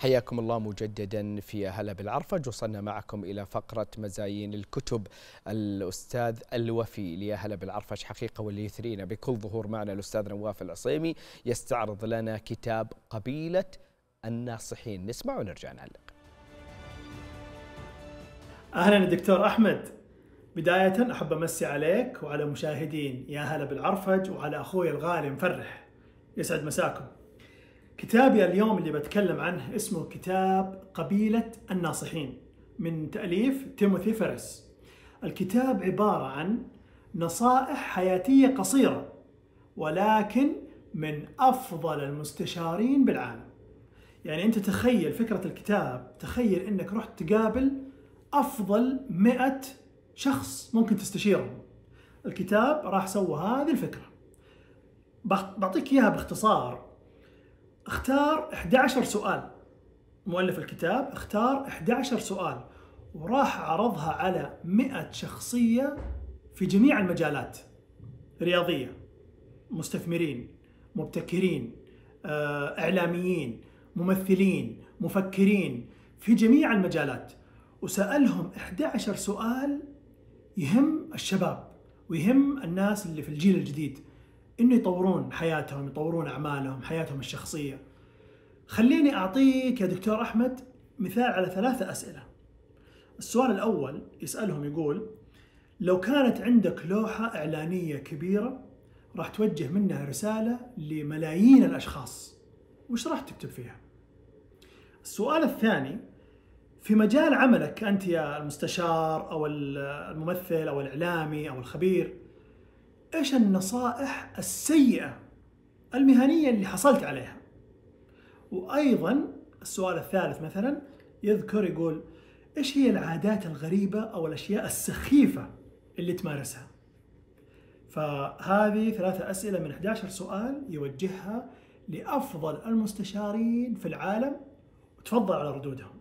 حياكم الله مجددا في هلا بالعرفج وصلنا معكم إلى فقرة مزايين الكتب الأستاذ الوفي لاهل هلا حقيقة واللي يثرينا بكل ظهور معنا الأستاذ نواف العصيمي يستعرض لنا كتاب قبيلة الناصحين نسمع ونرجع نعلق أهلا دكتور أحمد بداية أحب أمسي عليك وعلى مشاهدين يا هلا بالعرفج وعلى أخوي الغالي مفرح يسعد مساكم كتابي اليوم اللي بتكلم عنه اسمه كتاب قبيلة الناصحين من تأليف تيموثي فرس الكتاب عبارة عن نصائح حياتية قصيرة ولكن من أفضل المستشارين بالعالم يعني أنت تخيل فكرة الكتاب تخيل أنك رحت تقابل أفضل مئة شخص ممكن تستشيرهم الكتاب راح سوى هذه الفكرة بعطيك إياها باختصار اختار 11 سؤال مؤلف الكتاب اختار 11 سؤال وراح عرضها على 100 شخصية في جميع المجالات رياضية مستثمرين مبتكرين آه، إعلاميين ممثلين مفكرين في جميع المجالات وسألهم 11 سؤال يهم الشباب ويهم الناس اللي في الجيل الجديد انه يطورون حياتهم يطورون اعمالهم حياتهم الشخصيه خليني اعطيك يا دكتور احمد مثال على ثلاثه اسئله السؤال الاول يسالهم يقول لو كانت عندك لوحه اعلانيه كبيره راح توجه منها رساله لملايين الاشخاص وش راح تكتب فيها السؤال الثاني في مجال عملك انت يا المستشار او الممثل او الاعلامي او الخبير ايش النصائح السيئه المهنيه اللي حصلت عليها وايضا السؤال الثالث مثلا يذكر يقول ايش هي العادات الغريبه او الاشياء السخيفه اللي تمارسها فهذه ثلاثة أسئلة من 11 سؤال يوجهها لأفضل المستشارين في العالم وتفضل على ردودهم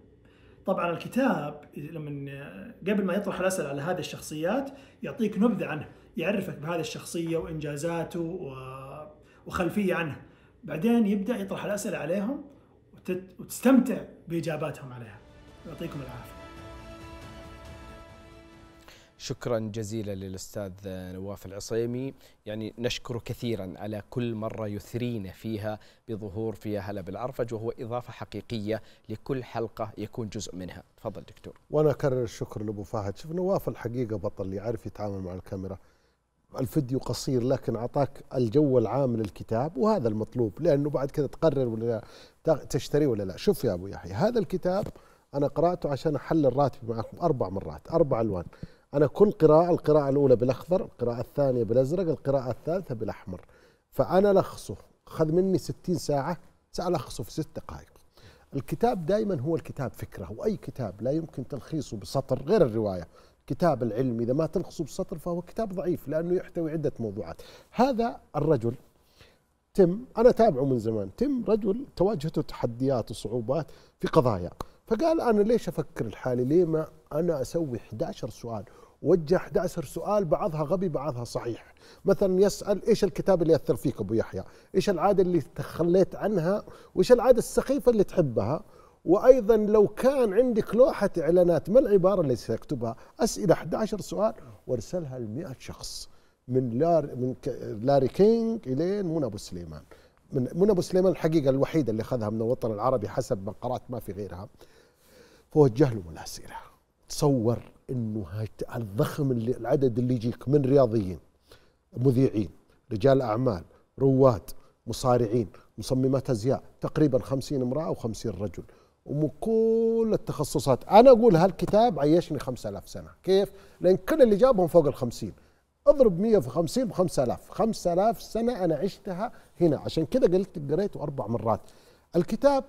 طبعا الكتاب لما قبل ما يطرح الأسئلة على هذه الشخصيات يعطيك نبذة عنه يعرفك بهذه الشخصيه وانجازاته وخلفيه عنه بعدين يبدا يطرح الاسئله عليهم وتستمتع باجاباتهم عليها يعطيكم العافيه شكرا جزيلا للاستاذ نواف العصيمي يعني نشكره كثيرا على كل مره يثرينا فيها بظهور في هلا بالعرفج وهو اضافه حقيقيه لكل حلقه يكون جزء منها تفضل دكتور وانا اكرر الشكر لابو فهد شوف نواف الحقيقه بطل يعرف يتعامل مع الكاميرا الفيديو قصير لكن أعطاك الجو العام للكتاب وهذا المطلوب لأنه بعد كذا تقرر ولا تشتري ولا لا شوف يا أبو يحيى هذا الكتاب أنا قرأته عشان أحلل راتبي معكم أربع مرات أربع ألوان أنا كل قراءة القراءة الأولى بالأخضر القراءة الثانية بالأزرق القراءة الثالثة بالأحمر فأنا لخصه خذ مني ستين ساعة سألخصه في ست دقائق الكتاب دائما هو الكتاب فكرة وأي كتاب لا يمكن تلخيصه بسطر غير الرواية كتاب العلم إذا ما تلخصه بسطر فهو كتاب ضعيف لأنه يحتوي عدة موضوعات هذا الرجل تم أنا تابعه من زمان تم رجل تواجهته تحديات وصعوبات في قضايا فقال أنا ليش أفكر الحالي ليه ما أنا أسوي 11 سؤال وجه 11 سؤال بعضها غبي بعضها صحيح مثلا يسأل إيش الكتاب اللي أثر فيك أبو يحيى إيش العادة اللي تخليت عنها وإيش العادة السخيفة اللي تحبها وايضا لو كان عندك لوحه اعلانات ما العباره اللي سيكتبها؟ اسئله 11 سؤال وارسلها ل 100 شخص من لار من لاري كينج الين منى ابو سليمان. من منى ابو سليمان الحقيقه الوحيده اللي اخذها من الوطن العربي حسب ما قرات ما في غيرها. فوجه لهم الاسئله. تصور انه الضخم اللي العدد اللي يجيك من رياضيين مذيعين، رجال اعمال، رواد، مصارعين، مصممات ازياء، تقريبا 50 امراه و50 رجل. ومن كل التخصصات انا اقول هالكتاب عيشني 5000 سنه كيف لان كل اللي جابهم فوق الخمسين 50 اضرب مية في بخمسة آلاف 5000 5000 سنه انا عشتها هنا عشان كذا قلت قريته اربع مرات الكتاب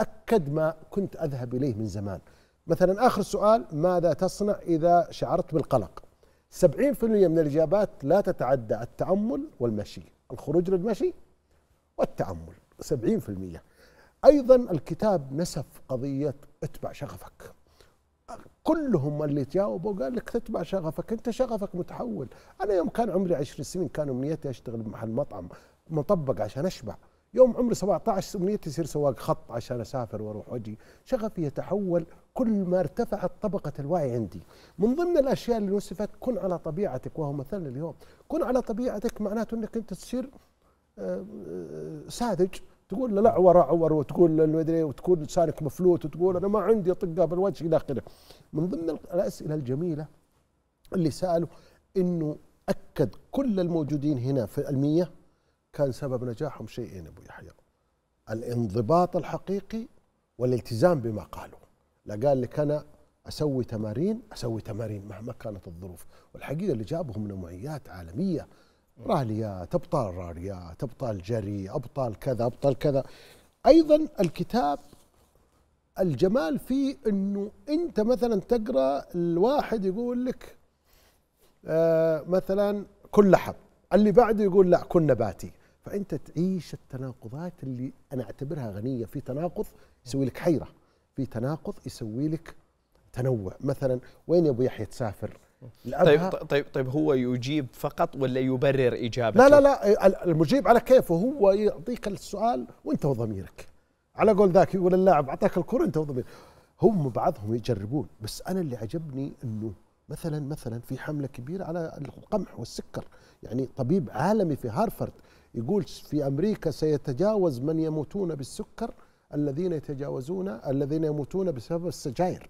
اكد ما كنت اذهب اليه من زمان مثلا اخر سؤال ماذا تصنع اذا شعرت بالقلق 70% من الاجابات لا تتعدى التامل والمشي الخروج للمشي والتامل 70% ايضا الكتاب نسف قضيه اتبع شغفك كلهم اللي تجاوبوا قال لك تتبع شغفك انت شغفك متحول انا يوم كان عمري عشر سنين كان امنيتي اشتغل بمحل مطعم مطبق عشان اشبع يوم عمري 17 امنيتي يصير سواق خط عشان اسافر واروح واجي شغفي يتحول كل ما ارتفعت طبقة الوعي عندي من ضمن الأشياء اللي وصفت كن على طبيعتك وهو مثلنا اليوم كن على طبيعتك معناته أنك أنت تصير آه، آه، ساذج تقول له لا عور عور وتقول المدري وتكون لسانك مفلوت وتقول انا ما عندي طقه بالوجه الى اخره. من ضمن الاسئله الجميله اللي سالوا انه اكد كل الموجودين هنا في المية كان سبب نجاحهم شيئين ابو يحيى الانضباط الحقيقي والالتزام بما قالوا لا قال لك انا اسوي تمارين اسوي تمارين مهما كانت الظروف والحقيقه اللي جابهم نوعيات عالميه راليات ابطال راليات ابطال جري ابطال كذا ابطال كذا ايضا الكتاب الجمال فيه انه انت مثلا تقرا الواحد يقول لك آه مثلا كل لحم اللي بعده يقول لا كن نباتي فانت تعيش التناقضات اللي انا اعتبرها غنيه في تناقض يسوي لك حيره في تناقض يسوي لك تنوع مثلا وين يا ابو يحيى تسافر طيب طيب طيب هو يجيب فقط ولا يبرر اجابته؟ لا لا لا المجيب على كيفه هو يعطيك السؤال وانت وضميرك على قول ذاك يقول اللاعب اعطاك الكره انت وضميرك هم بعضهم يجربون بس انا اللي عجبني انه مثلا مثلا في حمله كبيره على القمح والسكر يعني طبيب عالمي في هارفرد يقول في امريكا سيتجاوز من يموتون بالسكر الذين يتجاوزون الذين يموتون بسبب السجاير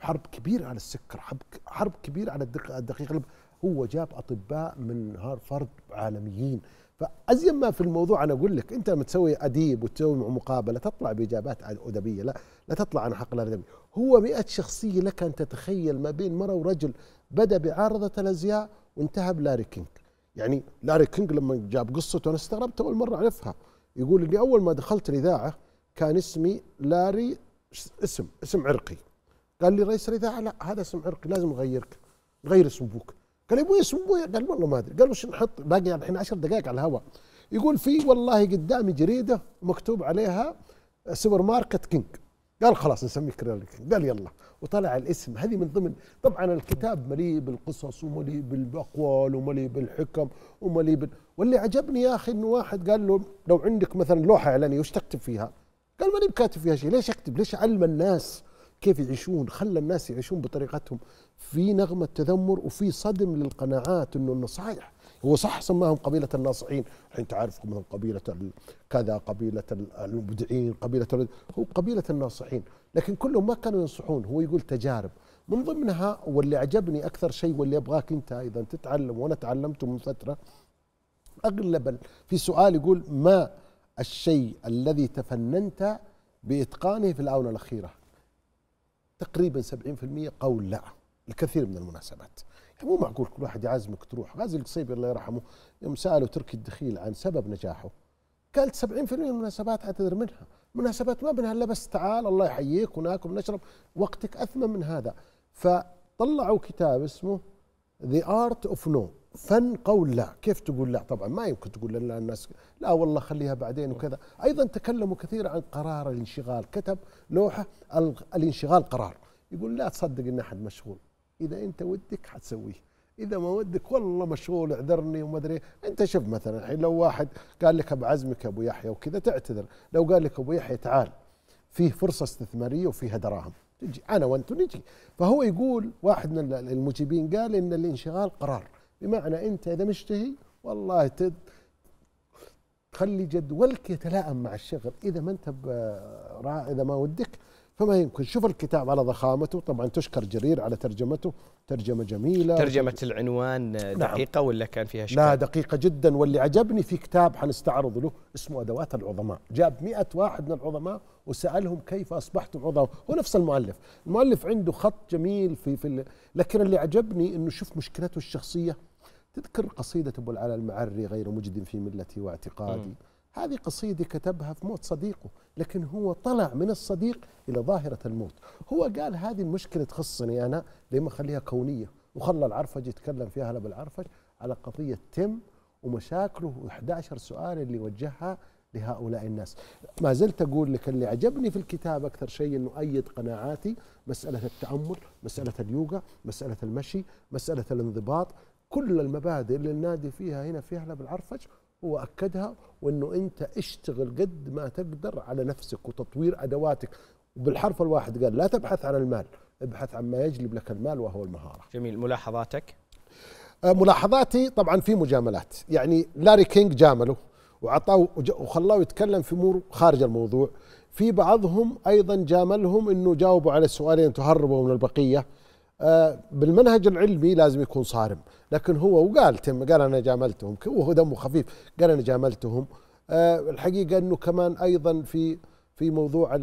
حرب كبيرة على السكر حرب حرب كبيرة على الدقيق القلب هو جاب أطباء من هارفارد عالميين فأزين ما في الموضوع أنا أقول لك أنت لما تسوي أديب وتسوي مقابلة تطلع بإجابات أدبية لا لا تطلع عن حقل الأدبي هو مئة شخصية لك أن تتخيل ما بين مرة ورجل بدأ بعارضة الأزياء وانتهى بلاري كينج يعني لاري كينج لما جاب قصته أنا استغربت أول مرة أعرفها يقول إني أول ما دخلت الإذاعة كان اسمي لاري اسم اسم عرقي قال لي رئيس الاذاعه لا هذا اسم عرقي لازم نغيرك نغير اسم ابوك قال ابوي اسم ابوي قال والله ما ادري قال وش نحط باقي يعني الحين 10 دقائق على الهواء يقول في والله قدامي جريده مكتوب عليها سوبر ماركت كينج قال خلاص نسميك ريال كينج قال يلا وطلع الاسم هذه من ضمن طبعا الكتاب مليء بالقصص ومليء بالاقوال ومليء بالحكم ومليء بال... واللي عجبني يا اخي انه واحد قال له لو عندك مثلا لوحه اعلانيه وش تكتب فيها؟ قال ماني بكاتب فيها شيء ليش اكتب؟ ليش اعلم الناس؟ كيف يعيشون خلى الناس يعيشون بطريقتهم في نغمة تذمر وفي صدم للقناعات أنه النصائح هو صح سماهم قبيلة الناصحين انت عارف من قبيلة كذا قبيلة المبدعين قبيلة هو قبيلة الناصحين لكن كلهم ما كانوا ينصحون هو يقول تجارب من ضمنها واللي عجبني أكثر شيء واللي أبغاك أنت أيضا تتعلم وأنا تعلمته من فترة أغلب في سؤال يقول ما الشيء الذي تفننت بإتقانه في الآونة الأخيرة تقريبا 70% قول لا الكثير من المناسبات يعني مو معقول كل واحد يعزمك تروح غازي القصيبي الله يرحمه يوم سأله تركي الدخيل عن سبب نجاحه قال 70% من المناسبات اعتذر منها مناسبات ما منها الا بس تعال الله يحييك وناكل ونشرب وقتك اثمن من هذا فطلعوا كتاب اسمه ذا ارت اوف نو فن قول لا كيف تقول لا طبعا ما يمكن تقول لا الناس لا والله خليها بعدين وكذا أيضا تكلموا كثير عن قرار الانشغال كتب لوحة الانشغال قرار يقول لا تصدق ان احد مشغول اذا انت ودك حتسويه اذا ما ودك والله مشغول اعذرني وما ادري انت شوف مثلا الحين لو واحد قال لك بعزمك يا ابو يحيى وكذا تعتذر لو قال لك ابو يحيى تعال فيه فرصه استثماريه وفيها دراهم تجي انا وانت نجي فهو يقول واحد من المجيبين قال ان الانشغال قرار بمعنى انت اذا مشتهي والله تد تخلي جدولك يتلائم مع الشغل اذا ما انت اذا ما ودك فما يمكن شوف الكتاب على ضخامته طبعا تشكر جرير على ترجمته ترجمة جميلة ترجمة العنوان نعم. دقيقة نعم. ولا كان فيها شكل؟ لا دقيقة جدا واللي عجبني في كتاب حنستعرض له اسمه أدوات العظماء جاب مئة واحد من العظماء وسألهم كيف أصبحتم عظماء هو نفس المؤلف المؤلف عنده خط جميل في, في ال... لكن اللي عجبني أنه شوف مشكلته الشخصية تذكر قصيدة أبو العلا المعري غير مجد في ملتي واعتقادي م. هذه قصيدة كتبها في موت صديقه لكن هو طلع من الصديق إلى ظاهرة الموت هو قال هذه المشكلة تخصني أنا لما خليها كونية وخلى العرفج يتكلم فيها لب العرفج على قضية تم ومشاكله و11 سؤال اللي وجهها لهؤلاء الناس ما زلت أقول لك اللي عجبني في الكتاب أكثر شيء أنه أيد قناعاتي مسألة التأمل مسألة اليوغا مسألة المشي مسألة الانضباط كل المبادئ اللي النادي فيها هنا فيها لب العرفج واكدها وانه انت اشتغل قد ما تقدر على نفسك وتطوير ادواتك وبالحرف الواحد قال لا تبحث عن المال ابحث عن ما يجلب لك المال وهو المهاره جميل ملاحظاتك آه، ملاحظاتي طبعا في مجاملات يعني لاري كينج جامله وعطاه وخلاه يتكلم في امور خارج الموضوع في بعضهم ايضا جاملهم انه جاوبوا على السؤالين تهربوا من البقيه آه، بالمنهج العلمي لازم يكون صارم لكن هو وقال تم قال أنا جاملتهم وهو دمه خفيف قال أنا جاملتهم آه، الحقيقة أنه كمان أيضا في في موضوع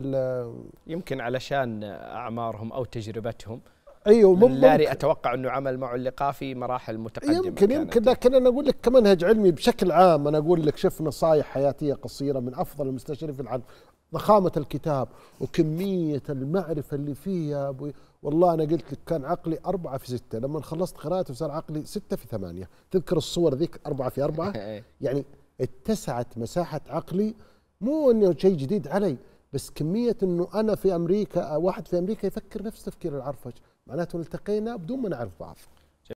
يمكن علشان أعمارهم أو تجربتهم ايوه ممكن لاري اتوقع انه عمل معه اللقاء في مراحل متقدمه يمكن يمكن لكن انا اقول لك كمنهج علمي بشكل عام انا اقول لك شوف نصائح حياتيه قصيره من افضل المستشرفين عن ضخامه الكتاب وكميه المعرفه اللي فيه يا ابوي والله أنا قلت لك كان عقلي أربعة في ستة لما خلصت قراءته صار عقلي ستة في ثمانية تذكر الصور ذيك أربعة في أربعة إيه. يعني اتسعت مساحة عقلي مو أنه شيء جديد علي بس كمية أنه أنا في أمريكا واحد في أمريكا يفكر نفس تفكير العرفج معناته التقينا بدون ما نعرف بعض